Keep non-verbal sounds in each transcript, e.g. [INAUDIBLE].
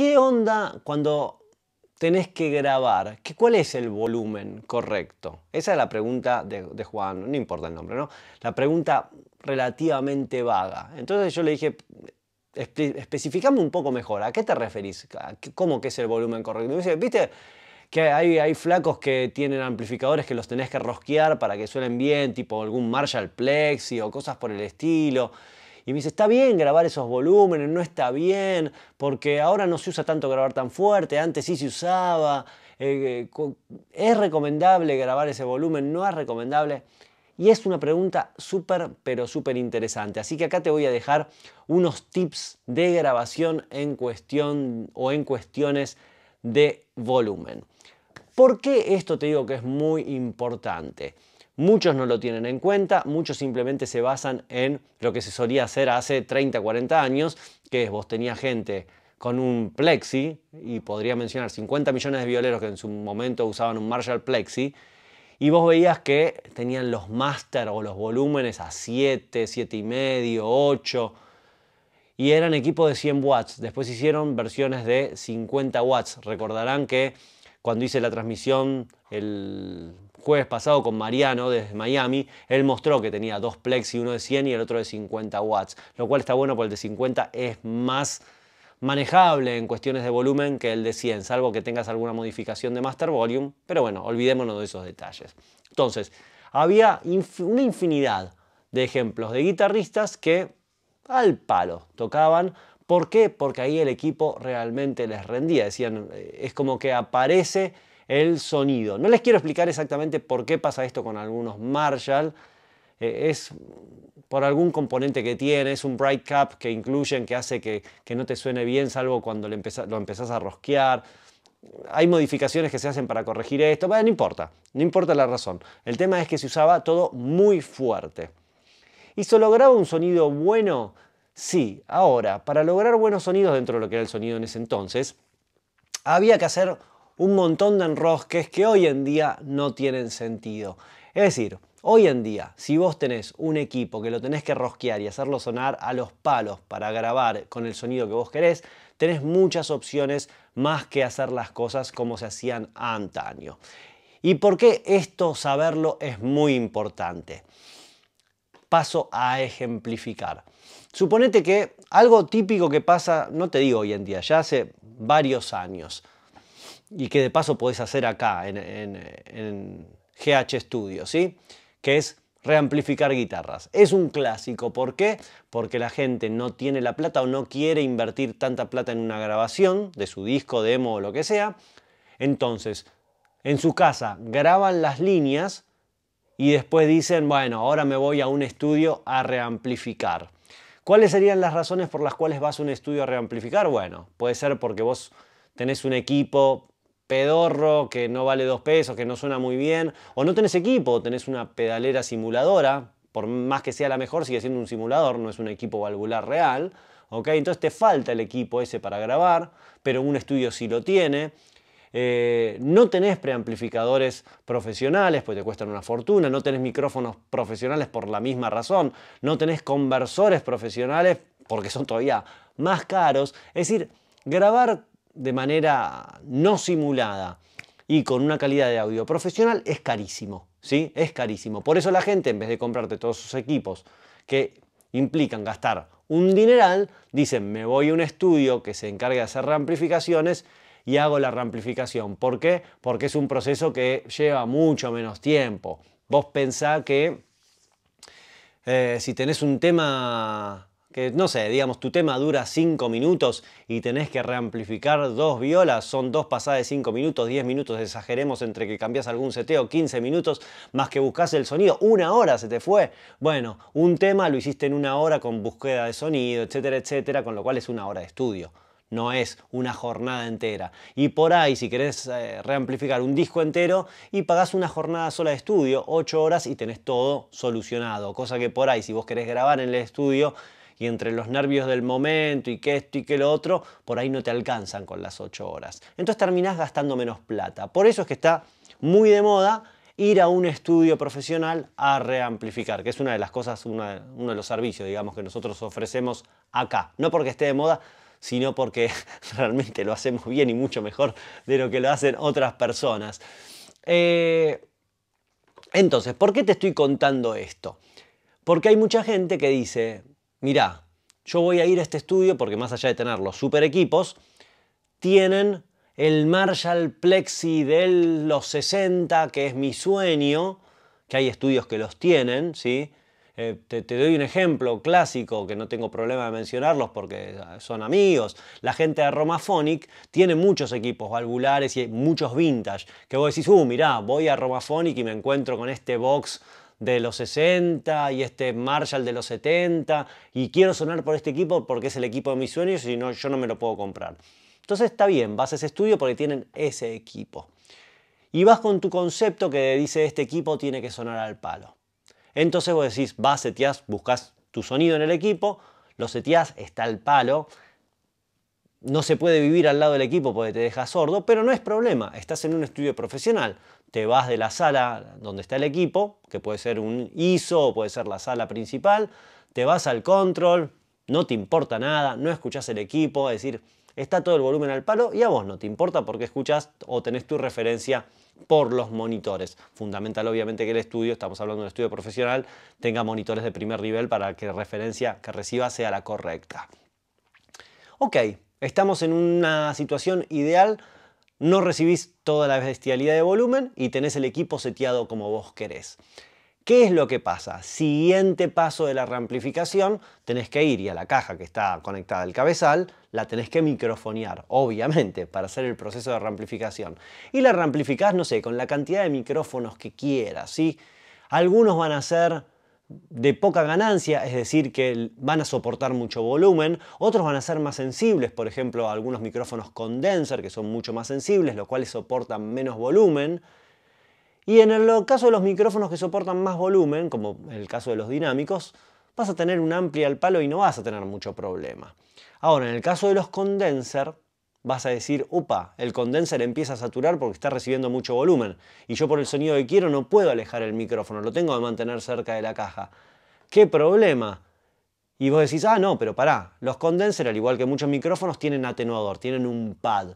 ¿Qué onda cuando tenés que grabar? ¿Qué, ¿Cuál es el volumen correcto? Esa es la pregunta de, Juan, no importa el nombre, ¿no? La pregunta relativamente vaga. Entonces yo le dije, especificame un poco mejor, ¿a qué te referís? ¿Cómo que es el volumen correcto? me dice, viste que hay, hay, flacos que tienen amplificadores que los tenés que rosquear para que suenen bien, tipo algún Marshall Plexi o cosas por el estilo. Y me dice, está bien grabar esos volúmenes, no está bien, porque ahora no se usa tanto grabar tan fuerte, antes sí se usaba, eh, eh, es recomendable grabar ese volumen, no es recomendable. Y es una pregunta súper, pero súper interesante. Así que acá te voy a dejar unos tips de grabación en cuestión o en cuestiones de volumen. ¿Por qué esto te digo que es muy importante? Muchos no lo tienen en cuenta, muchos simplemente se basan en lo que se solía hacer hace 30, 40 años, que es vos tenías gente con un plexi, y podría mencionar 50 millones de violeros que en su momento usaban un Marshall plexi, y vos veías que tenían los master o los volúmenes a 7, 7 y medio, 8 y eran equipos de 100 watts. Después hicieron versiones de 50 watts. Recordarán que cuando hice la transmisión el jueves pasado con Mariano desde Miami, él mostró que tenía dos plexi, uno de 100 y el otro de 50 watts, lo cual está bueno porque el de 50 es más manejable en cuestiones de volumen que el de 100, salvo que tengas alguna modificación de master volume, pero bueno, olvidémonos de esos detalles. Entonces, había una infinidad de ejemplos de guitarristas que al palo tocaban. ¿Por qué? Porque ahí el equipo realmente les rendía. Decían, eh, es como que aparece el sonido. No les quiero explicar exactamente por qué pasa esto con algunos Marshall. Eh, es por algún componente que tiene, es un bright cap que incluyen que hace que, no te suene bien, salvo cuando lo empezás a rosquear. Hay modificaciones que se hacen para corregir esto, pero no importa, no importa la razón. El tema es que se usaba todo muy fuerte. ¿Y se lograba un sonido bueno? Sí, ahora, para lograr buenos sonidos dentro de lo que era el sonido en ese entonces, había que hacer un montón de enrosques que hoy en día no tienen sentido. Es decir, hoy en día, si vos tenés un equipo que lo tenés que rosquear y hacerlo sonar a los palos para grabar con el sonido que vos querés, tenés muchas opciones más que hacer las cosas como se hacían antaño. ¿Y por qué esto saberlo es muy importante? Paso a ejemplificar. Suponete que algo típico que pasa, no te digo hoy en día, ya hace varios años, y que de paso podés hacer acá en, GH Studio, ¿sí? que es reamplificar guitarras. Es un clásico, ¿por qué? Porque la gente no tiene la plata o no quiere invertir tanta plata en una grabación de su disco, demo o lo que sea. Entonces, en su casa graban las líneas y después dicen, bueno, ahora me voy a un estudio a reamplificar. ¿Cuáles serían las razones por las cuales vas a un estudio a reamplificar? Bueno, puede ser porque vos tenés un equipo pedorro, que no vale dos pesos, que no suena muy bien, o no tenés equipo, tenés una pedalera simuladora, por más que sea la mejor, sigue siendo un simulador, no es un equipo valvular real, ¿ok? Entonces te falta el equipo ese para grabar, pero un estudio sí lo tiene. Eh, no tenés preamplificadores profesionales, pues te cuestan una fortuna, no tenés micrófonos profesionales por la misma razón, no tenés conversores profesionales porque son todavía más caros. Es decir, grabar de manera no simulada y con una calidad de audio profesional es carísimo, ¿sí? Es carísimo. Por eso la gente, en vez de comprarte todos sus equipos que implican gastar un dineral, dicen, me voy a un estudio que se encargue de hacer ramplificaciones y hago la ramplificación. ¿Por qué? Porque es un proceso que lleva mucho menos tiempo. Vos pensá que eh, si tenés un tema que no sé, digamos, tu tema dura 5 minutos y tenés que reamplificar dos violas, son dos pasadas de 5 minutos, 10 minutos, exageremos entre que cambias algún seteo, 15 minutos, más que buscas el sonido, una hora se te fue. Bueno, un tema lo hiciste en una hora con búsqueda de sonido, etcétera, etcétera, con lo cual es una hora de estudio. No es una jornada entera. Y por ahí, si querés eh, reamplificar un disco entero y pagás una jornada sola de estudio, 8 horas y tenés todo solucionado. Cosa que por ahí, si vos querés grabar en el estudio, y entre los nervios del momento y que esto y que lo otro, por ahí no te alcanzan con las 8 horas. Entonces terminás gastando menos plata. Por eso es que está muy de moda ir a un estudio profesional a reamplificar, que es una de las cosas, uno de los servicios, digamos, que nosotros ofrecemos acá. No porque esté de moda, sino porque [LAUGHS] realmente lo hacemos bien y mucho mejor de lo que lo hacen otras personas. Eh, entonces, ¿por qué te estoy contando esto? Porque hay mucha gente que dice, mirá, yo voy a ir a este estudio porque más allá de tener los super equipos, tienen el Marshall Plexi de los 60, que es mi sueño, que hay estudios que los tienen, ¿sí? Eh, te, doy un ejemplo clásico que no tengo problema de mencionarlos porque ah, son amigos. La gente de Romaphonic tiene muchos equipos valvulares y muchos vintage. Que vos decís, uh, mirá, voy a Romaphonic y me encuentro con este box de los 60 y este Marshall de los 70 y quiero sonar por este equipo porque es el equipo de mis sueños y no, yo no me lo puedo comprar. Entonces está bien, vas a ese estudio porque tienen ese equipo. Y vas con tu concepto que dice este equipo tiene que sonar al palo. Entonces vos decís, vas, seteás, buscas tu sonido en el equipo, lo seteás, está al palo. No se puede vivir al lado del equipo porque te deja sordo, pero no es problema, estás en un estudio profesional te vas de la sala donde está el equipo, que puede ser un ISO o puede ser la sala principal, te vas al control, no te importa nada, no escuchas el equipo, es decir, está todo el volumen al palo y a vos no te importa porque escuchas o tenés tu referencia por los monitores. Fundamental obviamente que el estudio, estamos hablando de un estudio profesional, tenga monitores de primer nivel para que la referencia que reciba sea la correcta. Ok, estamos en una situación ideal no recibís toda la bestialidad de volumen y tenés el equipo seteado como vos querés. ¿Qué es lo que pasa? Siguiente paso de la ramplificación, tenés que ir y a la caja que está conectada al cabezal, la tenés que microfonear, obviamente, para hacer el proceso de ramplificación. Y la reamplificás, no sé, con la cantidad de micrófonos que quieras, ¿sí? Algunos van a ser de poca ganancia, es decir, que van a soportar mucho volumen, otros van a ser más sensibles, por ejemplo, algunos micrófonos condenser que son mucho más sensibles, los cuales soportan menos volumen. Y en el caso de los micrófonos que soportan más volumen, como en el caso de los dinámicos, vas a tener un amplio al palo y no vas a tener mucho problema. Ahora, en el caso de los condenser, vas a decir, upa, el condenser empieza a saturar porque está recibiendo mucho volumen. Y yo por el sonido que quiero no puedo alejar el micrófono, lo tengo que mantener cerca de la caja. ¿Qué problema? Y vos decís, ah, no, pero pará, los condenser, al igual que muchos micrófonos, tienen atenuador, tienen un pad.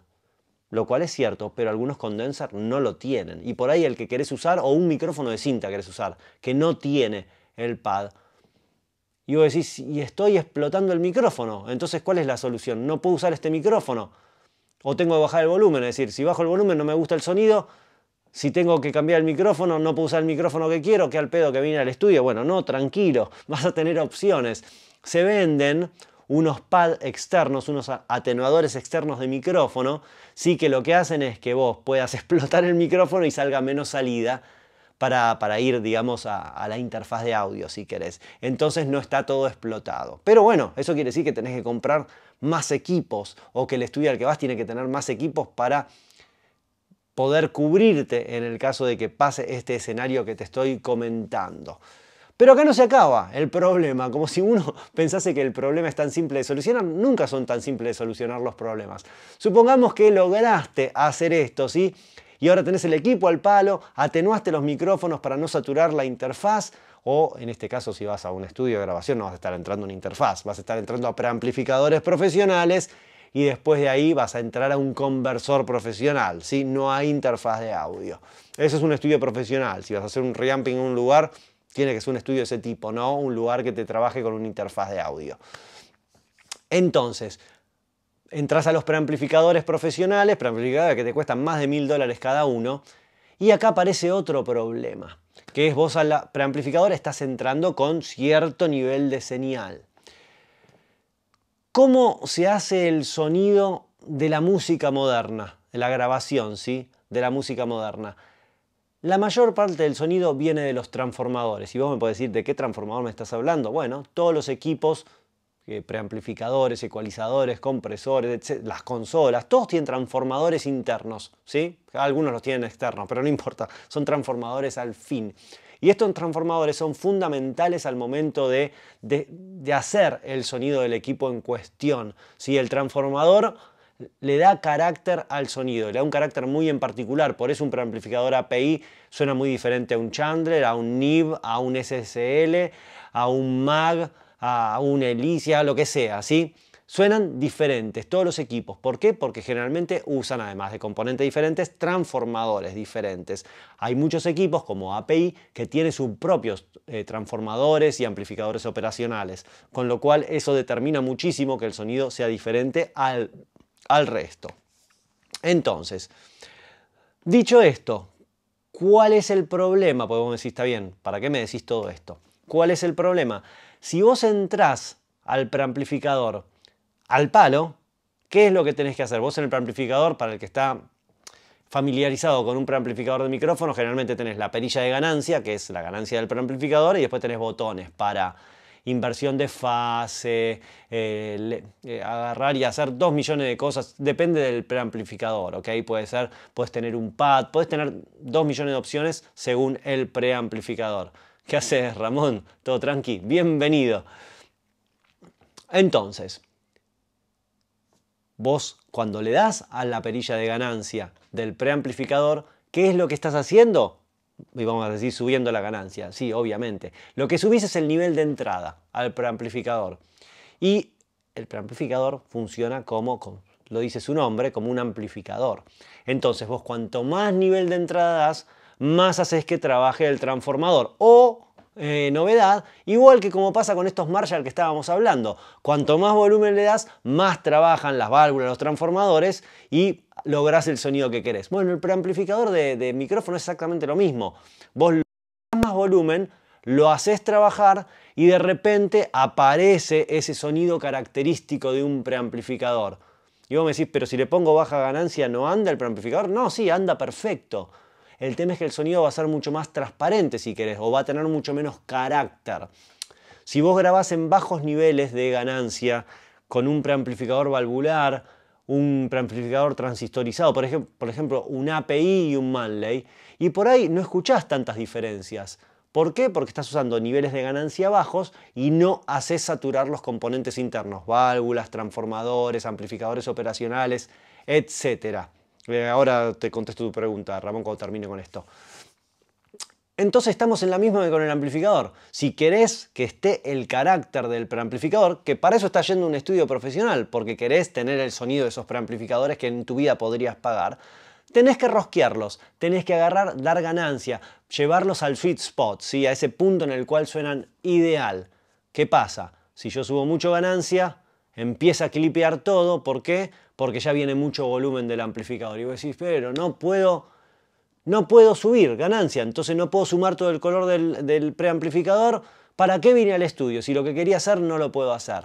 Lo cual es cierto, pero algunos condenser no lo tienen. Y por ahí el que querés usar, o un micrófono de cinta querés usar, que no tiene el pad. Y vos decís, y estoy explotando el micrófono. Entonces, ¿cuál es la solución? No puedo usar este micrófono o tengo que bajar el volumen, es decir, si bajo el volumen no me gusta el sonido, si tengo que cambiar el micrófono, no puedo usar el micrófono que quiero, que al pedo que viene al estudio. Bueno, no, tranquilo, [LAUGHS] vas a tener opciones. Se venden unos pads externos, unos atenuadores externos de micrófono, sí que lo que hacen es que vos puedas [LAUGHS] explotar el micrófono y salga menos salida para, ir, digamos, a, a, la interfaz de audio, si querés. Entonces no está todo explotado. Pero bueno, eso quiere decir que tenés que comprar más equipos o que el estudio al que vas tiene que tener más equipos para poder cubrirte en el caso de que pase este escenario que te estoy comentando. Pero acá no se acaba el problema, como si uno [LAUGHS] pensase que el problema es tan simple de solucionar, nunca son tan simples de solucionar los problemas. Supongamos que lograste hacer esto, ¿sí? Y ahora tenés el equipo al palo, atenuaste los micrófonos para no saturar la interfaz, o en este caso si vas a un estudio de grabación no vas a estar entrando a una interfaz, vas a estar entrando a preamplificadores profesionales y después de ahí vas a entrar a un conversor profesional, ¿sí? no hay interfaz de audio. Eso es un estudio profesional, si vas a hacer un reamping en un lugar, tiene que ser un estudio de ese tipo, no un lugar que te trabaje con una interfaz de audio. Entonces, entras a los preamplificadores profesionales, preamplificadores que te cuestan más de mil dólares cada uno, y acá aparece otro problema, que es vos a la preamplificadora estás entrando con cierto nivel de señal. ¿Cómo se hace el sonido de la música moderna? De la grabación, ¿sí? De la música moderna. La mayor parte del sonido viene de los transformadores. Y vos me podés decir, ¿de qué transformador me estás hablando? Bueno, todos los equipos eh, preamplificadores, ecualizadores, compresores, las consolas, todos tienen transformadores internos, ¿sí? Algunos los tienen externos, pero no importa, son transformadores al fin. Y estos transformadores son fundamentales al momento de, hacer el sonido del equipo en cuestión. El transformador le da carácter al sonido, le da un carácter muy en particular, por eso un preamplificador API suena muy diferente a un Chandler, a un NIB, a un SSL, a un MAG, a una Elicia, lo que sea, ¿sí? Suenan diferentes todos los equipos. ¿Por qué? Porque generalmente usan, además de componentes diferentes, transformadores diferentes. Hay muchos equipos como API que tienen sus propios eh, transformadores y amplificadores operacionales, con lo cual eso determina muchísimo que el sonido sea diferente al, al resto. Entonces, dicho esto, ¿cuál es el problema? Podemos decir, está bien, ¿para qué me decís todo esto? ¿Cuál es el problema? Si vos entrás al preamplificador al palo, ¿qué es lo que tenés que hacer? Vos en el preamplificador, para el que está familiarizado con un preamplificador de micrófono, generalmente tenés la perilla de ganancia, que es la ganancia del preamplificador, y después tenés botones para inversión de fase, eh, eh, agarrar y hacer dos millones de cosas, depende del preamplificador, ¿ok? Puede ser, puedes tener un pad, puedes tener dos millones de opciones según el preamplificador. ¿Qué haces, Ramón? Todo tranqui. Bienvenido. Entonces, vos cuando le das a la perilla de ganancia del preamplificador, ¿qué es lo que estás haciendo? Y vamos a decir subiendo la ganancia, sí, obviamente. Lo que subís es el nivel de entrada al preamplificador. Y el preamplificador funciona como, como lo dice su nombre, como un amplificador. Entonces vos cuanto más nivel de entrada das, más haces que trabaje el transformador. O eh, novedad, igual que como pasa con estos Marshall que estábamos hablando. Cuanto más volumen le das, más trabajan las válvulas, los transformadores y lográs el sonido que querés. Bueno, el preamplificador de, micrófono es exactamente lo mismo. Vos das más volumen, lo haces trabajar y de repente aparece ese sonido característico de un preamplificador. Y vos me decís, pero si le pongo baja ganancia, ¿no anda el preamplificador? No, sí, anda perfecto. El tema es que el sonido va a ser mucho más transparente si querés o va a tener mucho menos carácter. Si vos grabás en bajos niveles de ganancia con un preamplificador valvular, un preamplificador transistorizado, por, ejemplo, por ejemplo un API y un Manley, y por ahí no escuchás tantas diferencias. ¿Por qué? Porque estás usando niveles de ganancia bajos y no haces saturar los componentes internos, válvulas, transformadores, amplificadores operacionales, etc. Eh, ahora te contesto tu pregunta, Ramón, cuando termine con esto. Entonces estamos en la misma que con el amplificador. Si querés que esté el carácter del preamplificador, que para eso está yendo un estudio profesional, porque querés tener el sonido de esos preamplificadores que en tu vida podrías pagar, tenés que rosquearlos, tenés que agarrar, dar ganancia, llevarlos al sweet spot, a ese punto en el cual suenan ideal. ¿Qué pasa? Si yo subo mucho ganancia, empieza a clipear todo, ¿por qué? porque ya viene mucho volumen del amplificador. Y vos decís, pero no puedo, no puedo subir ganancia, entonces no puedo sumar todo el color del, del preamplificador. ¿Para qué vine al estudio? Si lo que quería hacer no lo puedo hacer.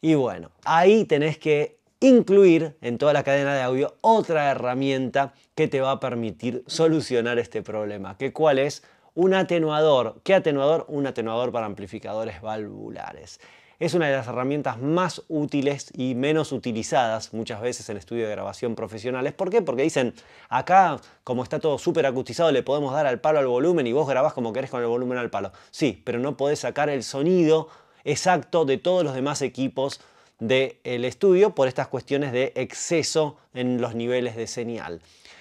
Y bueno, ahí tenés que incluir en toda la cadena de audio otra herramienta que te va a permitir solucionar este problema, que cuál es un atenuador. ¿Qué atenuador? Un atenuador para amplificadores valvulares es una de las herramientas más útiles y menos utilizadas muchas veces en estudio de grabación profesionales. ¿Por qué? Porque dicen, acá como está todo súper acustizado le podemos dar al palo al volumen y vos grabás como querés con el volumen al palo. Sí, pero no podés sacar el sonido exacto de todos los demás equipos del estudio por estas cuestiones de exceso en los niveles de señal.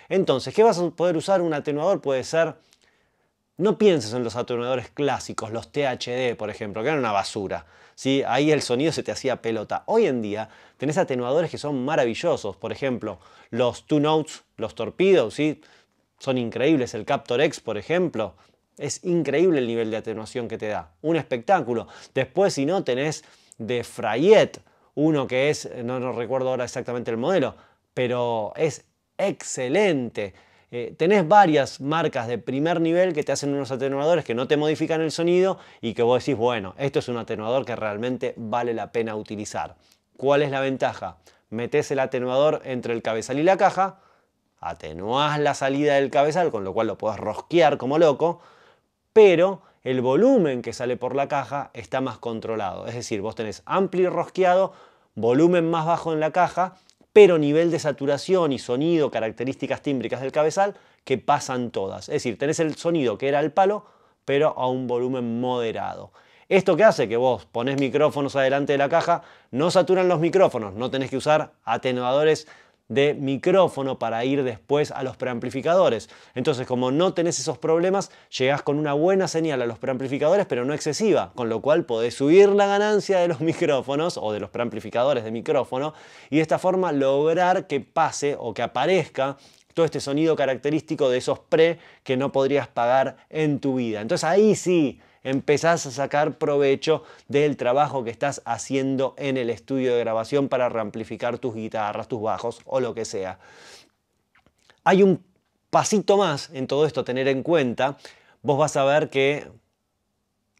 Entonces, ¿qué vas a poder usar? Un atenuador puede ser no pienses en los atenuadores clásicos, los THD, por ejemplo, que eran una basura. ¿sí? Ahí el sonido se te hacía pelota. Hoy en día tenés atenuadores que son maravillosos. Por ejemplo, los Two Notes, los Torpedos, ¿sí? son increíbles. El Captor X, por ejemplo, es increíble el nivel de atenuación que te da. Un espectáculo. Después, si no, tenés de Frayet, uno que es, no, no recuerdo ahora exactamente el modelo, pero es excelente eh, tenés varias marcas de primer nivel que te hacen unos atenuadores que no te modifican el sonido y que vos decís, bueno, esto es un atenuador que realmente vale la pena utilizar. ¿Cuál es la ventaja? Metes el atenuador entre el cabezal y la caja, atenuás la salida del cabezal, con lo cual lo podés rosquear como loco, pero el volumen que sale por la caja está más controlado. Es decir, vos tenés amplio rosqueado, volumen más bajo en la caja pero nivel de saturación y sonido, características tímbricas del cabezal, que pasan todas. Es decir, tenés el sonido que era el palo, pero a un volumen moderado. Esto qué hace que vos ponés micrófonos adelante de la caja, no saturan los micrófonos, no tenés que usar atenuadores de micrófono para ir después a los preamplificadores. Entonces, como no tenés esos problemas, llegás con una buena señal a los preamplificadores, pero no excesiva, con lo cual podés subir la ganancia de los micrófonos o de los preamplificadores de micrófono y de esta forma lograr que pase o que aparezca todo este sonido característico de esos pre que no podrías pagar en tu vida. Entonces ahí sí empezás a sacar provecho del trabajo que estás haciendo en el estudio de grabación para reamplificar tus guitarras, tus bajos o lo que sea. Hay un pasito más en todo esto a tener en cuenta. Vos vas a ver que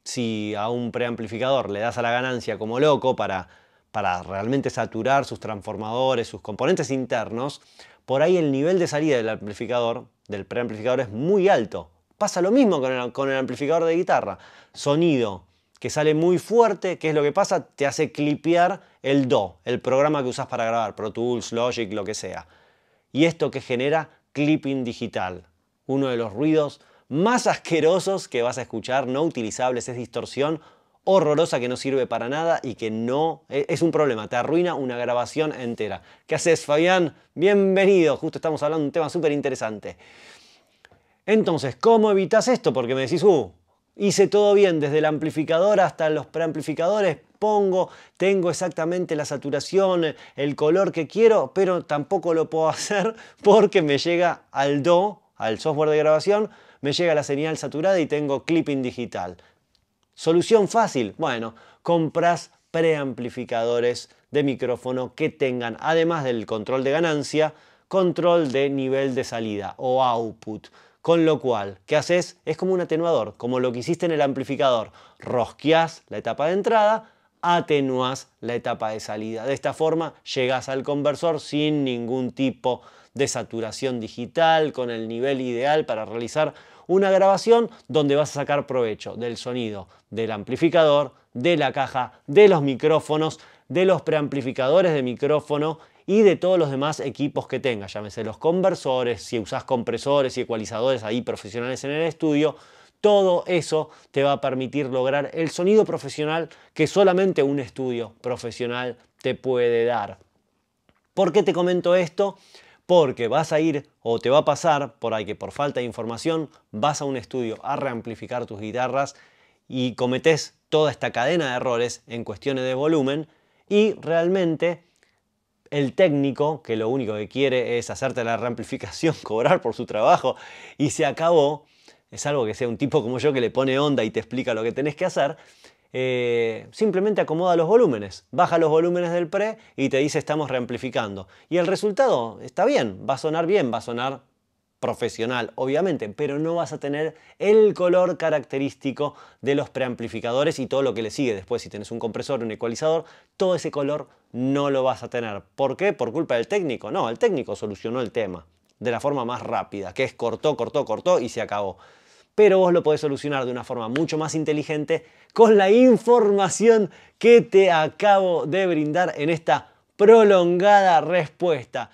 si a un preamplificador le das a la ganancia como loco para, para realmente saturar sus transformadores, sus componentes internos, por ahí el nivel de salida del amplificador, del preamplificador es muy alto. Pasa lo mismo con el, amplificador de guitarra. Sonido que sale muy fuerte, ¿qué es lo que pasa? Te hace clipear el Do, el programa que usas para grabar, Pro Tools, Logic, lo que sea. Y esto que genera clipping digital, uno de los ruidos más asquerosos que vas a escuchar, no utilizables, es distorsión horrorosa que no sirve para nada y que no e, es un problema, te arruina una grabación entera. ¿Qué haces, Fabián? Bienvenido, justo estamos hablando de un tema súper interesante. Entonces, ¿cómo evitas esto? Porque me decís, uh, hice todo bien, desde el amplificador hasta los preamplificadores, pongo, tengo exactamente la saturación, el color que quiero, pero tampoco lo puedo [LAUGHS] hacer porque me llega al DO, al software de grabación, me llega la señal saturada y tengo clipping digital. Solución fácil, bueno, compras preamplificadores de micrófono que tengan, además del control de ganancia, control de nivel de salida o output. Con lo cual, ¿qué haces? Es como un atenuador, como lo que hiciste en el amplificador. Rosqueás la etapa de entrada, atenuás la etapa de salida. De esta forma llegas al conversor sin ningún tipo de saturación digital, con el nivel ideal para realizar una grabación donde vas a sacar provecho del sonido del amplificador, de la caja, de los micrófonos, de los preamplificadores de micrófono y de todos los demás equipos que tengas, llámese los conversores, si usás compresores y ecualizadores ahí profesionales en el estudio, todo eso te va a permitir lograr el sonido profesional que solamente un estudio profesional te puede dar. ¿Por qué te comento esto? Porque vas a ir o te va a pasar por ahí que por falta de información vas a un estudio a reamplificar tus guitarras y cometes toda esta cadena de errores en cuestiones de volumen y realmente el técnico, que lo único que quiere es hacerte la reamplificación, [LAUGHS] cobrar por su trabajo, y se acabó, es algo que sea un tipo como yo que le pone onda y te explica lo que tenés que hacer, eh, simplemente acomoda los volúmenes, baja los volúmenes del pre y te dice estamos reamplificando. Y el resultado está bien, va a sonar bien, va a sonar profesional, obviamente, pero no vas a tener el color característico de los preamplificadores y todo lo que le sigue después. Si tenés un compresor, un ecualizador, todo ese color no lo vas a tener. ¿Por qué? Por culpa del técnico. No, el técnico solucionó el tema de la forma más rápida, que es cortó, cortó, cortó y se acabó. Pero vos lo podés solucionar de una forma mucho más inteligente con la información que te acabo de brindar en esta prolongada respuesta.